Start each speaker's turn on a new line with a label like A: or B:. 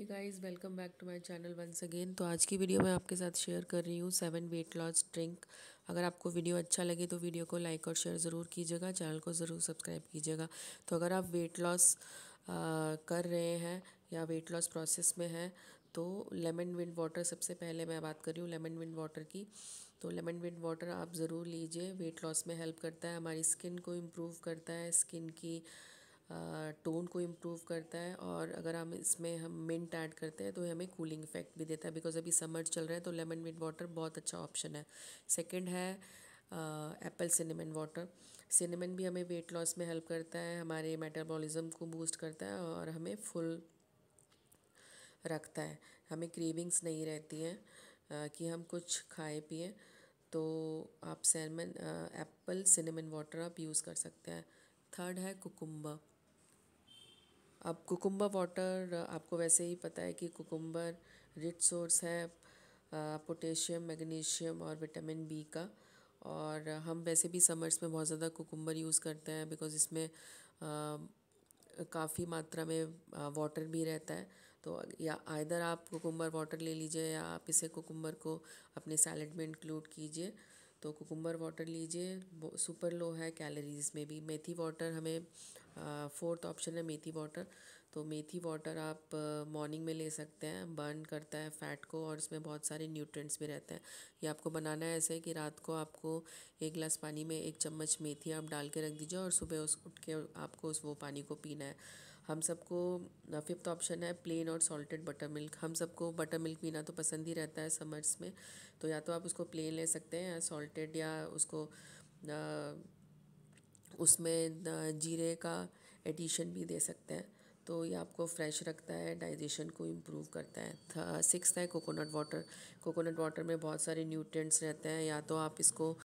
A: hey guys welcome back to my channel once again तो आज की वीडियो मैं आपके साथ शेयर कर रही हूँ सेवन वेट लॉस ड्रिंक अगर आपको वीडियो अच्छा लगे तो वीडियो को लाइक और शेयर ज़रूर कीजिएगा चैनल को ज़रूर सब्सक्राइब कीजिएगा तो अगर आप वेट लॉस कर रहे हैं या वेट लॉस प्रोसेस में हैं तो लेमन विंड वाटर सबसे पहले मैं बात कर रही हूँ लेमन विंड वाटर की तो लेमन विंड वाटर आप ज़रूर लीजिए वेट लॉस में हेल्प करता है हमारी स्किन को इम्प्रूव करता है स्किन की टोन इम्प्रूव करता है और अगर हम इसमें हम मिंट ऐड करते हैं तो हमें कूलिंग इफेक्ट भी देता है बिकॉज अभी समर चल रहा है तो लेमन मिट वाटर बहुत अच्छा ऑप्शन है सेकेंड है एप्पल सिनेमन वाटर सिनेमन भी हमें वेट लॉस में हेल्प करता है हमारे मेटाबॉलिज्म को बूस्ट करता है और हमें फुल रखता है हमें क्रेविंग्स नहीं रहती हैं कि हम कुछ खाए पिए तो आप सैनमन एप्पल सिनेमन वाटर आप यूज़ कर सकते हैं थर्ड है कुकुम्बा अब कुकुम्बर वाटर आपको वैसे ही पता है कि कुकुम्बर रिच सोर्स है पोटेशियम मैग्नीशियम और विटामिन बी का और हम वैसे भी समर्स में बहुत ज़्यादा कुकुम्बर यूज़ करते हैं बिकॉज़ इसमें काफ़ी मात्रा में वाटर भी रहता है तो या आइर आप कुकुम्बर वाटर ले लीजिए या आप इसे कुकुम्बर को अपने सैलड में इंक्लूड कीजिए तो कुकुम्बर वाटर लीजिए सुपर लो है कैलोरीज़ में भी मेथी वाटर हमें फोर्थ ऑप्शन है मेथी वाटर तो मेथी वाटर आप मॉर्निंग में ले सकते हैं बर्न करता है फ़ैट को और इसमें बहुत सारे न्यूट्रिएंट्स भी रहते हैं ये आपको बनाना ऐसे है कि रात को आपको एक गिलास पानी में एक चम्मच मेथी आप डाल के रख दीजिए और सुबह उस उठ के आपको उस वो पानी को पीना है हम सबको फिफ्थ ऑप्शन है प्लेन और सॉल्टेड बटर मिल्क हम सबको बटर मिल्क पीना तो पसंद ही रहता है समर्स में तो या तो आप उसको प्लेन ले सकते हैं या सॉल्टेड या उसको आ, उसमें जीरे का एडिशन भी दे सकते हैं तो ये आपको फ्रेश रखता है डाइजेशन को इम्प्रूव करता है सिक्स है कोकोनट वाटर कोकोनट वाटर में बहुत सारे न्यूट्रिएंट्स रहते हैं या तो आप इसको